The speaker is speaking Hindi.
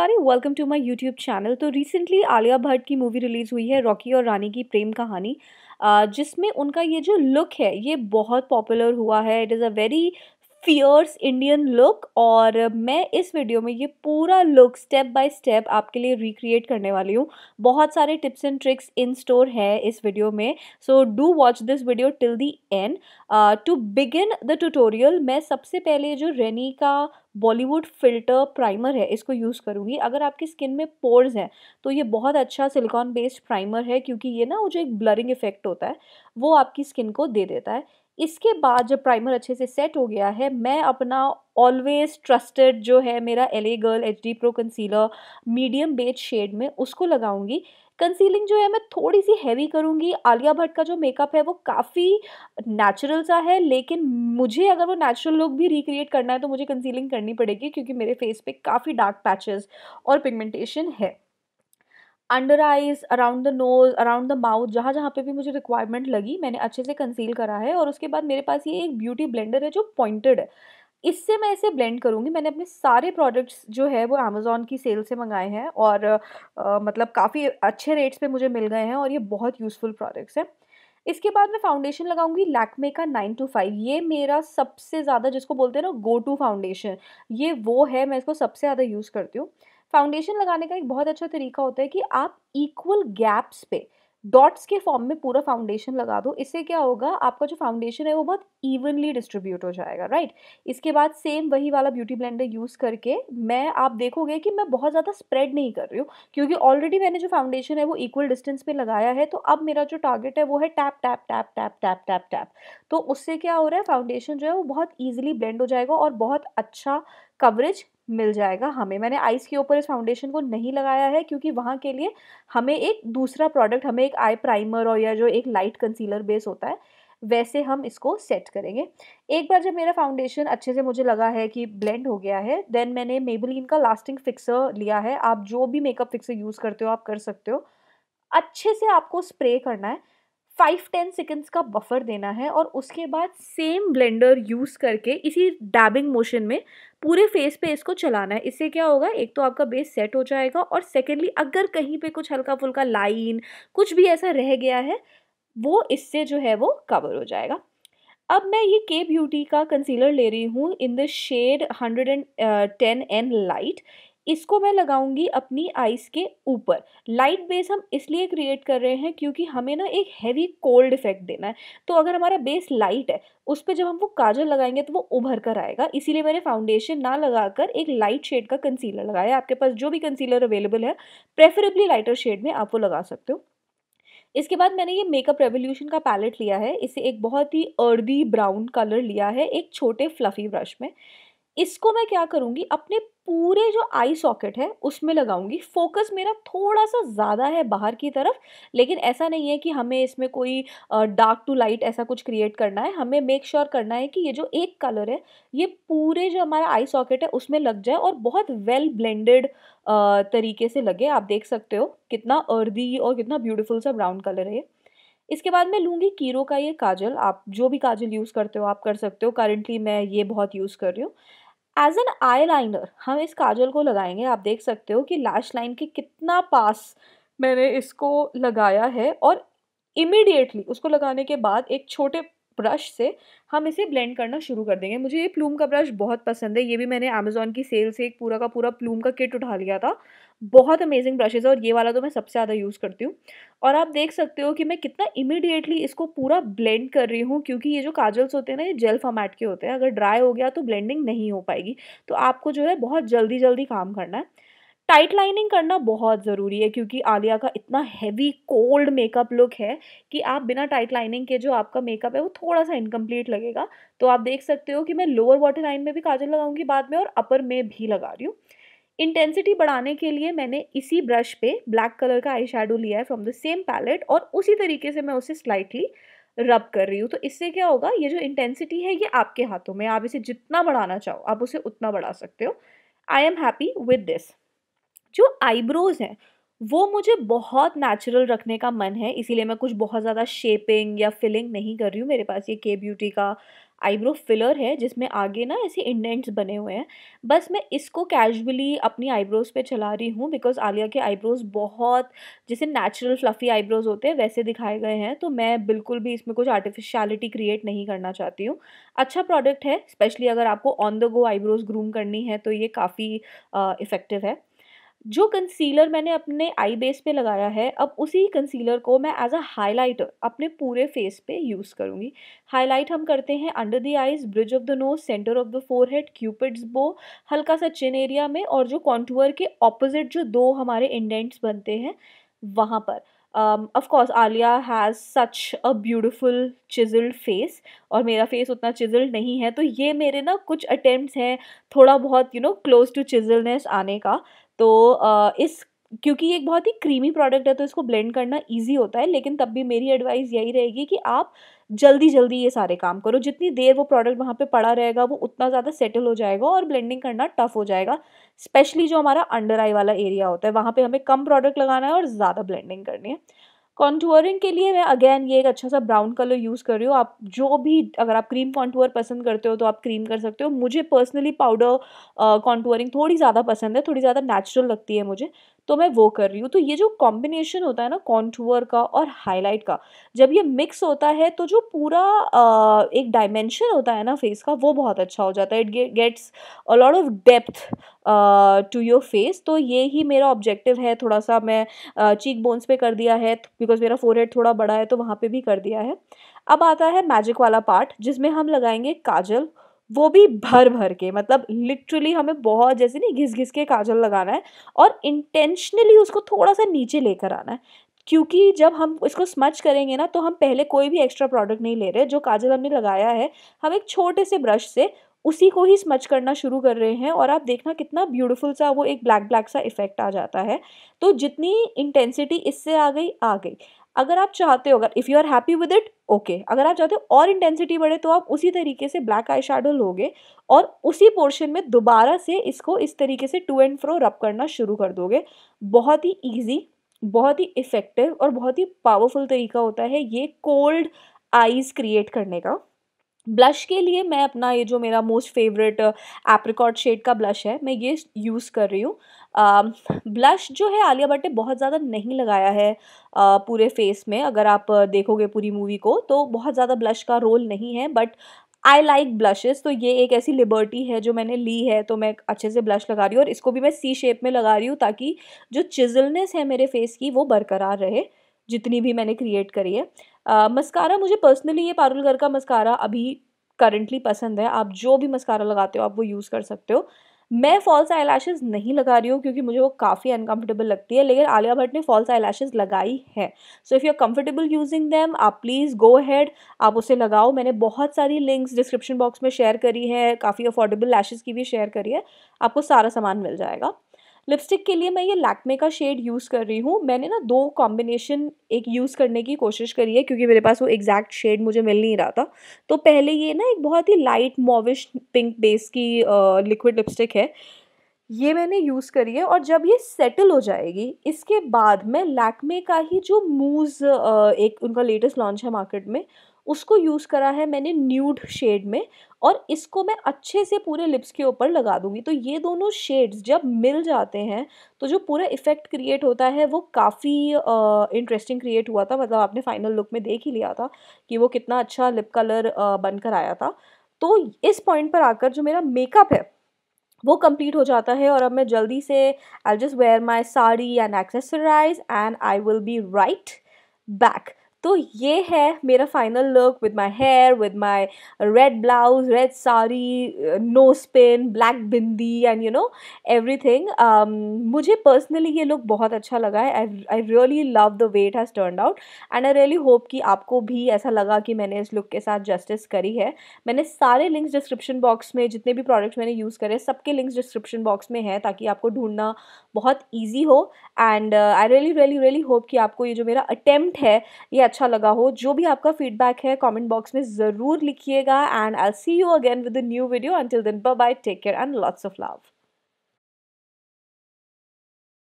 everybody welcome to my YouTube channel तो रिसेंटली आलिया भट्ट की मूवी रिलीज़ हुई है रॉकी और रानी की प्रेम कहानी जिसमें उनका ये जो लुक है ये बहुत पॉपुलर हुआ है it is a very fierce Indian look और मैं इस वीडियो में ये पूरा लुक स्टेप बाय स्टेप आपके लिए रिक्रिएट करने वाली हूँ बहुत सारे tips and tricks in store है इस वीडियो में so do watch this video till the end to begin the tutorial मैं सबसे पहले जो रेनी का बॉलीवुड फिल्टर प्राइमर है इसको यूज़ करूँगी अगर आपकी स्किन में पोर्स हैं तो ये बहुत अच्छा सिलिकॉन बेस्ड प्राइमर है क्योंकि ये ना वो जो एक ब्लरिंग इफेक्ट होता है वो आपकी स्किन को दे देता है इसके बाद जब प्राइमर अच्छे से सेट हो गया है मैं अपना ऑलवेज ट्रस्टेड जो है मेरा L A girl H D pro concealer medium beige shade में उसको लगाऊंगी कंसीलिंग जो है मैं थोड़ी सी हैवी करूँगी आलिया भट्ट का जो मेकअप है वो काफ़ी नेचुरल सा है लेकिन मुझे अगर वो नेचुरल लुक भी रिक्रिएट करना है तो मुझे कंसीलिंग करनी पड़ेगी क्योंकि मेरे फेस पे काफ़ी डार्क पैचेस और पिगमेंटेशन है under eyes around the nose around the mouth जहाँ जहाँ पे भी मुझे रिक्वायरमेंट लगी मैंने अच्छे से कंसील करा है और उसके बाद मेरे पास ये एक ब्यूटी ब्लेंडर है जो पॉइंटेड है इससे मैं इसे ब्लेंड करूँगी मैंने अपने सारे प्रोडक्ट्स जो है वो अमेज़ोन की सेल से मंगाए हैं और आ, मतलब काफ़ी अच्छे रेट्स पे मुझे मिल गए हैं और ये बहुत यूज़फुल प्रोडक्ट्स हैं इसके बाद मैं फाउंडेशन लगाऊंगी लैकमे का नाइन टू फाइव ये मेरा सबसे ज़्यादा जिसको बोलते हैं ना गो टू फाउंडेशन ये वो है मैं इसको सबसे ज़्यादा यूज़ करती हूँ फाउंडेशन लगाने का एक बहुत अच्छा तरीका होता है कि आप इक्वल गैप्स पे डॉट्स के फॉर्म में पूरा फाउंडेशन लगा दो इससे क्या होगा आपका जो फाउंडेशन है वो बहुत इवनली डिस्ट्रीब्यूट हो जाएगा राइट इसके बाद सेम वही वाला ब्यूटी ब्लेंडर यूज़ करके मैं आप देखोगे कि मैं बहुत ज़्यादा स्प्रेड नहीं कर रही हूँ क्योंकि ऑलरेडी मैंने जो फाउंडेशन है वो इक्वल डिस्टेंस पर लगाया है तो अब मेरा जो टारगेट है वो है tap tap tap tap tap tap tap तो उससे क्या हो रहा है फाउंडेशन जो है वो बहुत ईजिली ब्लेंड हो जाएगा और बहुत अच्छा कवरेज मिल जाएगा हमें मैंने आइज़ के ऊपर इस फाउंडेशन को नहीं लगाया है क्योंकि वहाँ के लिए हमें एक दूसरा प्रोडक्ट हमें एक आई प्राइमर और या जो एक लाइट कंसीलर बेस होता है वैसे हम इसको सेट करेंगे एक बार जब मेरा फाउंडेशन अच्छे से मुझे लगा है कि ब्लेंड हो गया है देन मैंने मेबलिन का लास्टिंग फिक्सर लिया है आप जो भी मेकअप फिक्सर यूज़ करते हो आप कर सकते हो अच्छे से आपको स्प्रे करना है फाइव टेन सेकेंड्स का बफर देना है और उसके बाद सेम ब्लेंडर यूज़ करके इसी डैबिंग मोशन में पूरे फेस पे इसको चलाना है इससे क्या होगा एक तो आपका बेस सेट हो जाएगा और सेकेंडली अगर कहीं पे कुछ हल्का फुल्का लाइन कुछ भी ऐसा रह गया है वो इससे जो है वो कवर हो जाएगा अब मैं ये के ब्यूटी का कंसीलर ले रही हूँ in the shade hundred and ten N light इसको मैं लगाऊंगी अपनी आइस के ऊपर लाइट बेस हम इसलिए क्रिएट कर रहे हैं क्योंकि हमें ना एक हैवी कोल्ड इफेक्ट देना है तो अगर हमारा बेस लाइट है उस पर जब हम वो काजल लगाएंगे तो वो उभर कर आएगा इसीलिए मैंने फाउंडेशन ना लगाकर एक लाइट शेड का कंसीलर लगाया आपके पास जो भी कंसीलर अवेलेबल है प्रेफरेबली लाइटर शेड में आप वो लगा सकते हो इसके बाद मैंने ये मेकअप रेवोल्यूशन का पैलेट लिया है इसे एक बहुत ही अर्दी ब्राउन कलर लिया है एक छोटे फ्लफ़ी ब्रश में इसको मैं क्या करूँगी अपने पूरे जो आई सॉकेट है उसमें लगाऊंगी फोकस मेरा थोड़ा सा ज़्यादा है बाहर की तरफ लेकिन ऐसा नहीं है कि हमें इसमें कोई डार्क टू लाइट ऐसा कुछ क्रिएट करना है हमें मेक श्योर sure करना है कि ये जो एक कलर है ये पूरे जो हमारा आई सॉकेट है उसमें लग जाए और बहुत वेल ब्लेंडेड तरीके से लगे आप देख सकते हो कितना अर्दी और कितना ब्यूटिफुल सा ब्राउन कलर है इसके बाद मैं लूँगी कीरो का ये काजल आप जो भी काजल यूज़ करते हो आप कर सकते हो करेंटली मैं ये बहुत यूज़ कर रही हूँ एज एन आई लाइनर हम इस काजल को लगाएंगे आप देख सकते हो कि लैश लाइन के कितना पास मैंने इसको लगाया है और इमिडिएटली उसको लगाने के बाद एक छोटे ब्रश से हम इसे ब्लेंड करना शुरू कर देंगे मुझे ये प्लूम का ब्रश बहुत पसंद है ये भी मैंने अमेज़ोन की सेल से एक पूरा का पूरा प्लूम का किट उठा लिया था बहुत अमेजिंग ब्रशेज़ है और ये वाला तो मैं सबसे ज़्यादा यूज़ करती हूँ और आप देख सकते हो कि मैं कितना इमिडिएटली इसको पूरा ब्लेंड कर रही हूँ क्योंकि ये जो काजल्स होते हैं ना ये जेल फॉर्मेट के होते हैं अगर ड्राई हो गया तो ब्लेंडिंग नहीं हो पाएगी तो आपको जो है बहुत जल्दी जल्दी काम करना है टाइट लाइनिंग करना बहुत ज़रूरी है क्योंकि आलिया का इतना हैवी कोल्ड मेकअप लुक है कि आप बिना टाइट लाइनिंग के जो आपका मेकअप है वो थोड़ा सा इनकम्प्लीट लगेगा तो आप देख सकते हो कि मैं लोअर वाटर लाइन में भी काजल लगाऊंगी बाद में और अपर में भी लगा रही हूँ इंटेंसिटी बढ़ाने के लिए मैंने इसी ब्रश पे ब्लैक कलर का आई लिया है फ्रॉम द सेम पैलेट और उसी तरीके से मैं उसे स्लाइटली रब कर रही हूँ तो इससे क्या होगा ये जो इंटेंसिटी है ये आपके हाथों में आप इसे जितना बढ़ाना चाहो आप उसे उतना बढ़ा सकते हो I am happy with this जो आईब्रोज़ हैं वो मुझे बहुत नेचुरल रखने का मन है इसीलिए मैं कुछ बहुत ज़्यादा शेपिंग या फिलिंग नहीं कर रही हूँ मेरे पास ये के ब्यूटी का आईब्रो फिलर है जिसमें आगे ना ऐसे इंडेंट्स बने हुए हैं बस मैं इसको कैजुअली अपनी आईब्रोज़ पे चला रही हूँ बिकॉज आलिया के आईब्रोज़ बहुत जैसे नेचुरल फ्लफ़ी आईब्रोज़ होते हैं वैसे दिखाए गए हैं तो मैं बिल्कुल भी इसमें कुछ आर्टिफिशियलिटी क्रिएट नहीं करना चाहती हूँ अच्छा प्रोडक्ट है स्पेशली अगर आपको on the go eyebrows groom करनी है तो ये काफ़ी इफ़ेक्टिव है जो कंसीलर मैंने अपने आई बेस पे लगाया है अब उसी कंसीलर को मैं एज अ हाईलाइटर अपने पूरे फेस पे यूज़ करूँगी हाईलाइट हम करते हैं under the eyes bridge of the nose centre of the forehead cupid's bow हल्का सा चिन एरिया में और जो कॉन्टूअर के ऑपोजिट जो दो हमारे इंडेंट्स बनते हैं वहाँ पर of course um, Alia has such a beautiful chiselled face और मेरा फेस उतना चिजल्ड नहीं है तो ये मेरे ना कुछ अटैम्प्ट हैं थोड़ा बहुत you know close to chiselness आने का तो इस क्योंकि ये एक बहुत ही क्रीमी प्रोडक्ट है तो इसको ब्लेंड करना इजी होता है लेकिन तब भी मेरी एडवाइस यही रहेगी कि आप जल्दी जल्दी ये सारे काम करो जितनी देर वो प्रोडक्ट वहाँ पे पड़ा रहेगा वो उतना ज़्यादा सेटल हो जाएगा और ब्लेंडिंग करना टफ हो जाएगा स्पेशली जो हमारा अंडर आई वाला एरिया होता है वहाँ पे हमें कम प्रोडक्ट लगाना है और ज़्यादा ब्लेंडिंग करनी है कॉन्टोअरिंग के लिए मैं अगेन ये एक अच्छा सा ब्राउन कलर यूज़ कर रही हूँ आप जो भी अगर आप क्रीम कॉन्टोअर पसंद करते हो तो आप क्रीम कर सकते हो मुझे पर्सनली पाउडर कॉन्टोअरिंग थोड़ी ज़्यादा पसंद है थोड़ी ज़्यादा नेचुरल लगती है मुझे तो मैं वो कर रही हूँ तो ये जो कॉम्बिनेशन होता है ना कॉन्टूअर का और हाईलाइट का जब ये मिक्स होता है तो जो पूरा आ, एक डायमेंशन होता है ना फेस का वो बहुत अच्छा हो जाता है it gets a lot of depth to your face तो ये ही मेरा ऑब्जेक्टिव है थोड़ा सा मैं चीक बोन्स पे कर दिया है बिकॉज मेरा फोरहेड थोड़ा बड़ा है तो वहाँ पर भी कर दिया है अब आता है मैजिक वाला पार्ट जिसमें हम लगाएंगे काजल वो भी भर भर के मतलब लिटरली हमें बहुत जैसे नहीं घिस घिस के काजल लगाना है और इंटेंशनली उसको थोड़ा सा नीचे लेकर आना है क्योंकि जब हम इसको स्मच करेंगे ना तो हम पहले कोई भी एक्स्ट्रा प्रोडक्ट नहीं ले रहे जो काजल हमने लगाया है हम एक छोटे से ब्रश से उसी को ही स्मच करना शुरू कर रहे हैं और आप देखना कितना ब्यूटीफुल सा वो एक ब्लैक ब्लैक सा इफेक्ट आ जाता है तो जितनी इंटेंसिटी इससे आ गई आ गई अगर आप चाहते हो अगर if you are happy with it okay अगर आप चाहते हो और इंटेंसिटी बढ़े तो आप उसी तरीके से ब्लैक आई शेडो लोगे और उसी पोर्शन में दोबारा से इसको इस तरीके से टू एंड फ्रो रब करना शुरू कर दोगे बहुत ही ईजी बहुत ही इफ़ेक्टिव और बहुत ही पावरफुल तरीका होता है ये कोल्ड आइज़ क्रिएट करने का ब्लश के लिए मैं अपना ये जो मेरा मोस्ट फेवरेट एप्रिकॉट शेड का ब्लश है मैं ये यूज़ कर रही हूँ ब्लश um, जो है आलिया भट्ट ने बहुत ज़्यादा नहीं लगाया है uh, पूरे फेस में अगर आप uh, देखोगे पूरी मूवी को तो बहुत ज़्यादा ब्लश का रोल नहीं है बट आई लाइक ब्लशेस तो ये एक ऐसी लिबर्टी है जो मैंने ली है तो मैं अच्छे से ब्लश लगा रही हूँ और इसको भी मैं सी शेप में लगा रही हूँ ताकि जो चिजलनेस है मेरे फेस की वो बरकरार रहे जितनी भी मैंने क्रिएट करी है मस्कारा uh, मस्कारा मुझे पर्सनली ये पारुलगर का मस्कारा अभी करंटली पसंद है आप जो भी मस्कारा लगाते हो आप वो यूज़ कर सकते हो मैं फॉल्स आई नहीं लगा रही हूँ क्योंकि मुझे वो काफ़ी अनकम्फर्टेबल लगती है लेकिन आलिया भट्ट ने फॉल्स आई लगाई है so if you are comfortable using them आप प्लीज़ गो हैड आप उसे लगाओ मैंने बहुत सारी लिंक्स डिस्क्रिप्शन बॉक्स में शेयर करी है काफ़ी अफोर्डेबल लैशेज़ की भी शेयर करी है आपको सारा सामान मिल जाएगा लिपस्टिक के लिए मैं ये लैकमे का शेड यूज़ कर रही हूँ मैंने ना दो कॉम्बिनेशन एक यूज़ करने की कोशिश करी है क्योंकि मेरे पास वो एग्जैक्ट शेड मुझे मिल नहीं रहा था तो पहले ये ना एक बहुत ही लाइट मॉविश पिंक बेस की लिक्विड लिपस्टिक है ये मैंने यूज़ करी है और जब ये सेटल हो जाएगी इसके बाद मैं लैकमे का ही जो मूज़ एक उनका लेटेस्ट लॉन्च है मार्केट में उसको यूज़ करा है मैंने न्यूड शेड में और इसको मैं अच्छे से पूरे लिप्स के ऊपर लगा दूंगी तो ये दोनों शेड्स जब मिल जाते हैं तो जो पूरा इफ़ेक्ट क्रिएट होता है वो काफ़ी इंटरेस्टिंग क्रिएट हुआ था मतलब आपने फाइनल लुक में देख ही लिया था कि वो कितना अच्छा लिप कलर uh, बनकर आया था तो इस पॉइंट पर आकर जो मेरा मेकअप है वो कंप्लीट हो जाता है और अब मैं जल्दी से I just wear my sari and accessorise and I will be right back तो ये है मेरा final look with my hair with my red blouse red sari nose pin black bindi and you know everything मुझे पर्सनली ये लुक बहुत अच्छा लगा है I really love the wait has turned out and I really hope कि आपको भी ऐसा लगा कि मैंने इस लुक के साथ जस्टिस करी है मैंने सारे लिंक्स डिस्क्रिप्शन बॉक्स में जितने भी प्रोडक्ट्स मैंने यूज़ करे सबके लिंक्स डिस्क्रिप्शन बॉक्स में है ताकि आपको ढूंढना बहुत ईजी हो and I really really really hope कि आपको ये जो मेरा अटेम्प्ट है ये अच्छा लगा हो जो भी आपका फीडबैक है कमेंट बॉक्स में ज़रूर लिखिएगा and I see you again with new video until then bye take care and lots of love